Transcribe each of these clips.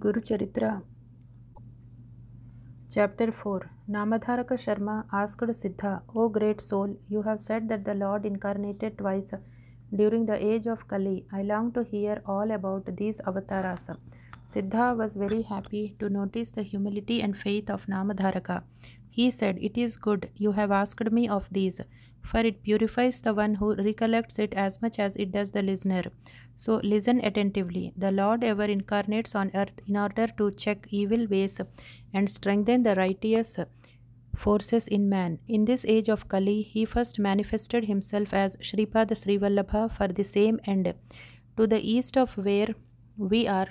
Guru Charitra Chapter 4 Namadharaka Sharma asked Siddha, O great soul, you have said that the Lord incarnated twice during the age of Kali. I long to hear all about these avatars. Siddha was very happy to notice the humility and faith of Namadharaka. He said, It is good, you have asked me of these for it purifies the one who recollects it as much as it does the listener. So listen attentively. The Lord ever incarnates on earth in order to check evil ways and strengthen the righteous forces in man. In this age of Kali, he first manifested himself as Sripada Srivallabha for the same end. To the east of where we are,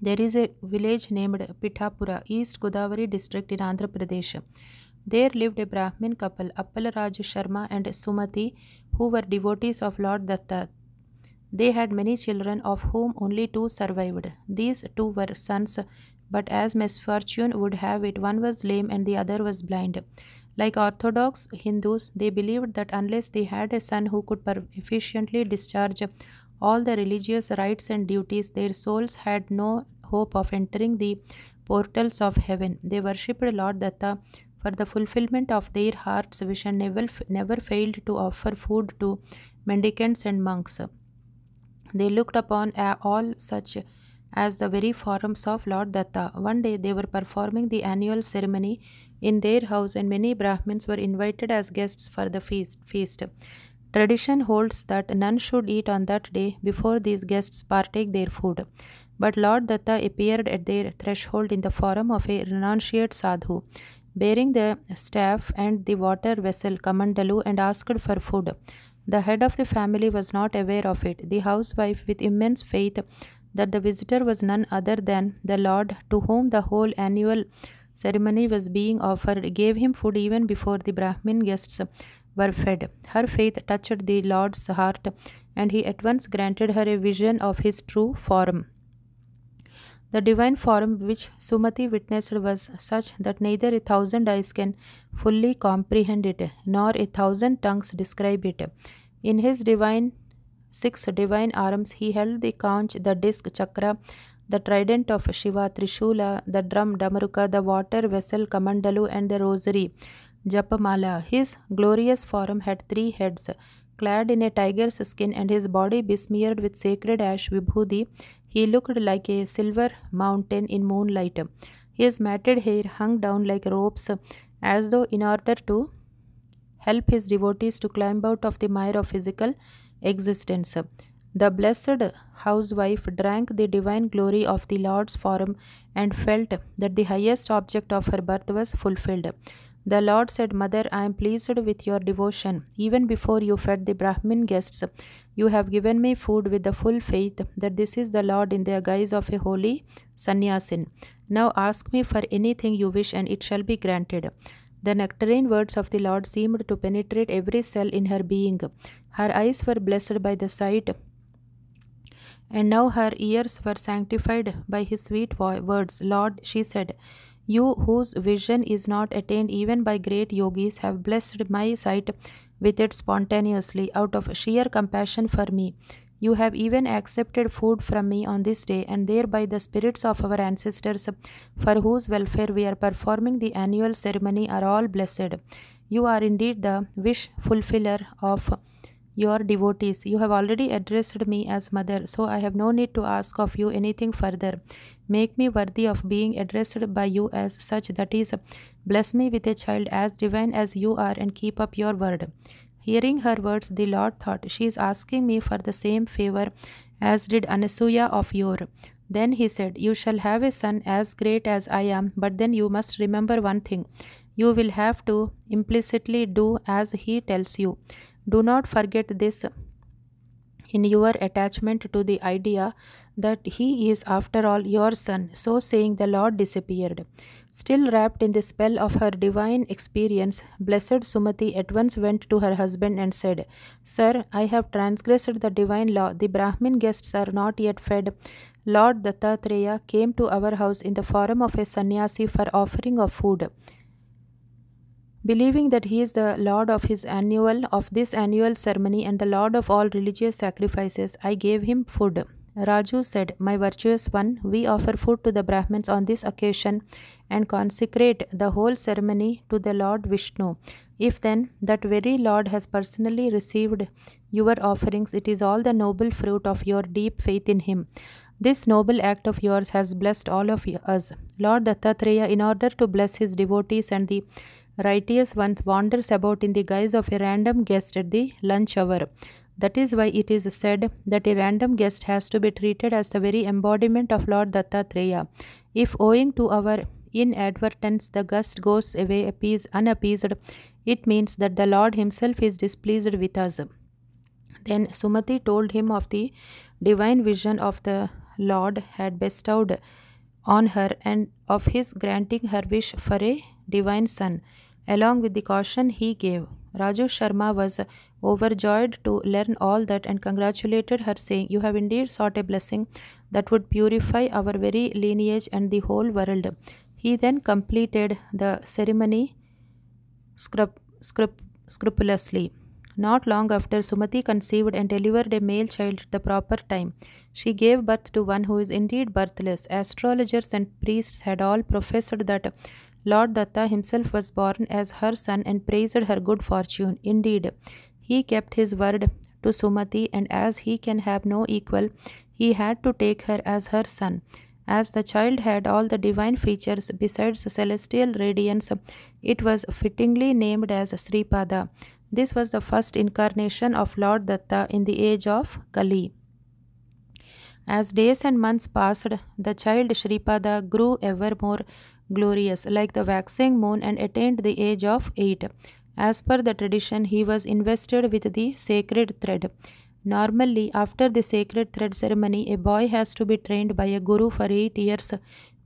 there is a village named Pithapura, East Godavari district in Andhra Pradesh. There lived a Brahmin couple, Appalraju Sharma and Sumati, who were devotees of Lord Datta. They had many children, of whom only two survived. These two were sons, but as misfortune would have it, one was lame and the other was blind. Like Orthodox Hindus, they believed that unless they had a son who could efficiently discharge all the religious rites and duties, their souls had no hope of entering the portals of heaven. They worshipped Lord Datta for the fulfillment of their heart's vision, never, never failed to offer food to mendicants and monks. They looked upon uh, all such as the very forms of Lord Datta. One day they were performing the annual ceremony in their house and many Brahmins were invited as guests for the feast. feast. Tradition holds that none should eat on that day before these guests partake their food. But Lord Datta appeared at their threshold in the form of a renunciate sadhu bearing the staff and the water vessel Kamandalu and asked for food. The head of the family was not aware of it. The housewife, with immense faith that the visitor was none other than the Lord to whom the whole annual ceremony was being offered, gave him food even before the Brahmin guests were fed. Her faith touched the Lord's heart, and he at once granted her a vision of his true form. The divine form which Sumati witnessed was such that neither a thousand eyes can fully comprehend it, nor a thousand tongues describe it. In his divine six divine arms he held the conch, the disc, chakra, the trident of Shiva, Trishula, the drum, Damaruka, the water vessel, Kamandalu, and the rosary, Japamala. His glorious form had three heads, clad in a tiger's skin, and his body besmeared with sacred ash, Vibhuti, he looked like a silver mountain in moonlight. His matted hair hung down like ropes, as though in order to help his devotees to climb out of the mire of physical existence. The blessed housewife drank the divine glory of the Lord's form and felt that the highest object of her birth was fulfilled. The Lord said, Mother, I am pleased with your devotion. Even before you fed the Brahmin guests, you have given me food with the full faith that this is the Lord in the guise of a holy sannyasin. Now ask me for anything you wish and it shall be granted. The nectarine words of the Lord seemed to penetrate every cell in her being. Her eyes were blessed by the sight, and now her ears were sanctified by his sweet words. Lord, she said, you whose vision is not attained even by great yogis have blessed my sight with it spontaneously out of sheer compassion for me. You have even accepted food from me on this day, and thereby the spirits of our ancestors, for whose welfare we are performing the annual ceremony, are all blessed. You are indeed the wish fulfiller of your devotees. You have already addressed me as mother, so I have no need to ask of you anything further. Make me worthy of being addressed by you as such, that is, bless me with a child as divine as you are and keep up your word. Hearing her words, the Lord thought, She is asking me for the same favor as did Anasuya of yore. Then he said, You shall have a son as great as I am, but then you must remember one thing. You will have to implicitly do as he tells you. Do not forget this in your attachment to the idea that he is after all your son. So saying, the Lord disappeared. Still wrapped in the spell of her divine experience, blessed Sumati at once went to her husband and said, Sir, I have transgressed the divine law. The Brahmin guests are not yet fed. Lord Dattatreya came to our house in the form of a sannyasi for offering of food believing that he is the lord of his annual of this annual ceremony and the lord of all religious sacrifices i gave him food raju said my virtuous one we offer food to the brahmins on this occasion and consecrate the whole ceremony to the lord vishnu if then that very lord has personally received your offerings it is all the noble fruit of your deep faith in him this noble act of yours has blessed all of us. Lord Dattatreya, in order to bless his devotees and the Ritius once wanders about in the guise of a random guest at the lunch hour. That is why it is said that a random guest has to be treated as the very embodiment of Lord Dattatreya. If owing to our inadvertence the guest goes away appeased, unappeased, it means that the Lord himself is displeased with us. Then Sumati told him of the divine vision of the Lord had bestowed on her and of his granting her wish for a divine son along with the caution he gave. Raju Sharma was overjoyed to learn all that and congratulated her, saying, You have indeed sought a blessing that would purify our very lineage and the whole world. He then completed the ceremony scrup- scrup- scrupulously. Not long after, Sumati conceived and delivered a male child at the proper time. She gave birth to one who is indeed birthless. Astrologers and priests had all professed that Lord Datta himself was born as her son and praised her good fortune. Indeed, he kept his word to Sumati, and as he can have no equal, he had to take her as her son. As the child had all the divine features besides celestial radiance, it was fittingly named as Sripada. This was the first incarnation of Lord Datta in the age of Kali. As days and months passed, the child Sripada grew ever more glorious like the waxing moon and attained the age of 8. As per the tradition, he was invested with the sacred thread. Normally, after the sacred thread ceremony, a boy has to be trained by a guru for 8 years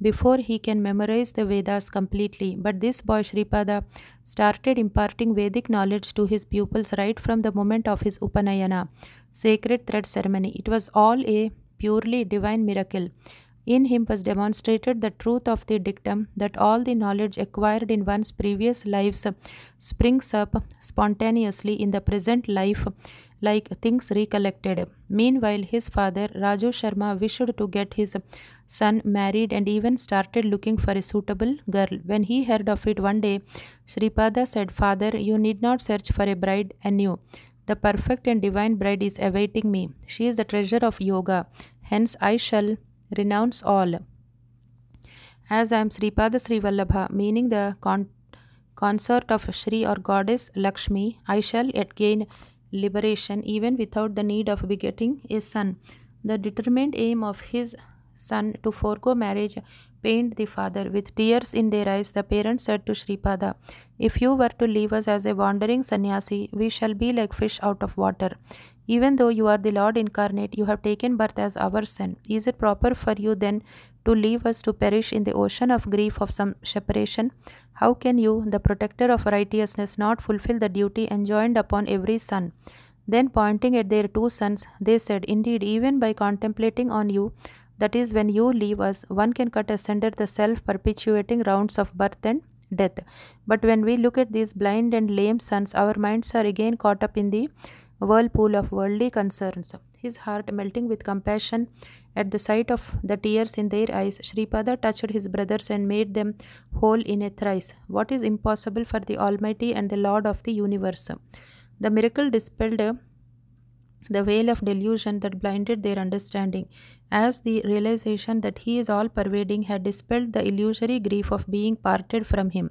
before he can memorize the Vedas completely. But this boy Sripada started imparting Vedic knowledge to his pupils right from the moment of his Upanayana, sacred thread ceremony. It was all a purely divine miracle. In him was demonstrated the truth of the dictum that all the knowledge acquired in one's previous lives springs up spontaneously in the present life like things recollected. Meanwhile, his father, Raju Sharma, wished to get his son married and even started looking for a suitable girl. When he heard of it one day, Sripada said, Father, you need not search for a bride anew. The perfect and divine bride is awaiting me. She is the treasure of yoga. Hence, I shall renounce all. As I am Sripada Sri Vallabha, meaning the con consort of Sri or goddess Lakshmi, I shall yet gain liberation even without the need of begetting a son. The determined aim of his son to forego marriage pained the father. With tears in their eyes, the parents said to Sripada, If you were to leave us as a wandering sannyasi, we shall be like fish out of water. Even though you are the Lord incarnate, you have taken birth as our son. Is it proper for you then to leave us to perish in the ocean of grief of some separation? How can you, the protector of righteousness, not fulfill the duty enjoined upon every son? Then pointing at their two sons, they said, Indeed, even by contemplating on you, that is when you leave us, one can cut asunder the self-perpetuating rounds of birth and death. But when we look at these blind and lame sons, our minds are again caught up in the whirlpool of worldly concerns. His heart melting with compassion at the sight of the tears in their eyes, Sripada touched his brothers and made them whole in a thrice. What is impossible for the Almighty and the Lord of the universe? The miracle dispelled the veil of delusion that blinded their understanding, as the realization that he is all pervading had dispelled the illusory grief of being parted from him.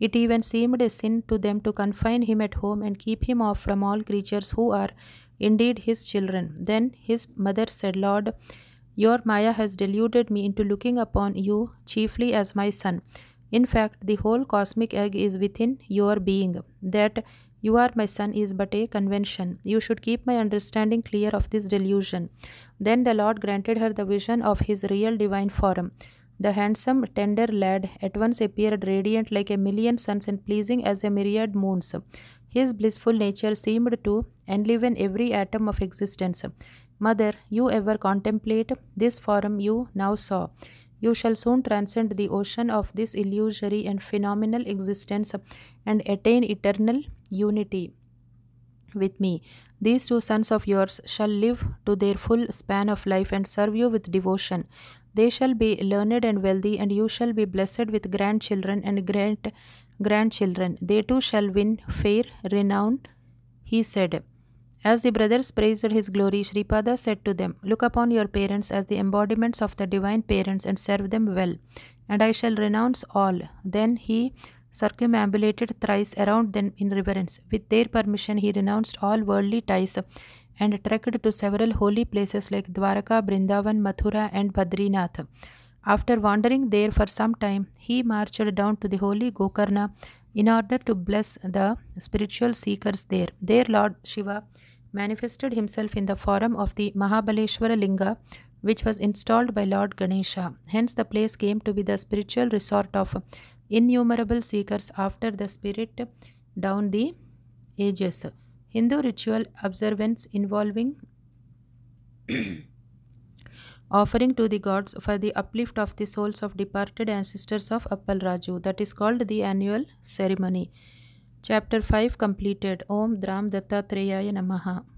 It even seemed a sin to them to confine him at home and keep him off from all creatures who are indeed his children. Then his mother said, Lord, your Maya has deluded me into looking upon you chiefly as my son. In fact, the whole cosmic egg is within your being. That you are my son is but a convention. You should keep my understanding clear of this delusion. Then the Lord granted her the vision of his real divine form. The handsome, tender lad at once appeared radiant like a million suns and pleasing as a myriad moons. His blissful nature seemed to enliven every atom of existence. Mother, you ever contemplate this form you now saw. You shall soon transcend the ocean of this illusory and phenomenal existence and attain eternal unity with me. These two sons of yours shall live to their full span of life and serve you with devotion. They shall be learned and wealthy, and you shall be blessed with grandchildren and great grandchildren. They too shall win fair renown, he said. As the brothers praised his glory, Sripada said to them, Look upon your parents as the embodiments of the divine parents and serve them well, and I shall renounce all. Then he circumambulated thrice around them in reverence. With their permission, he renounced all worldly ties and trekked to several holy places like Dwaraka, Brindavan, Mathura, and Badrinath. After wandering there for some time, he marched down to the holy Gokarna in order to bless the spiritual seekers there. There, Lord Shiva manifested himself in the form of the Mahabaleshwara Linga, which was installed by Lord Ganesha. Hence, the place came to be the spiritual resort of innumerable seekers after the spirit down the ages. Hindu ritual observance involving offering to the gods for the uplift of the souls of departed ancestors of Appal Raju. That is called the annual ceremony. Chapter 5 completed. Om Dram Dattatreya Namaha.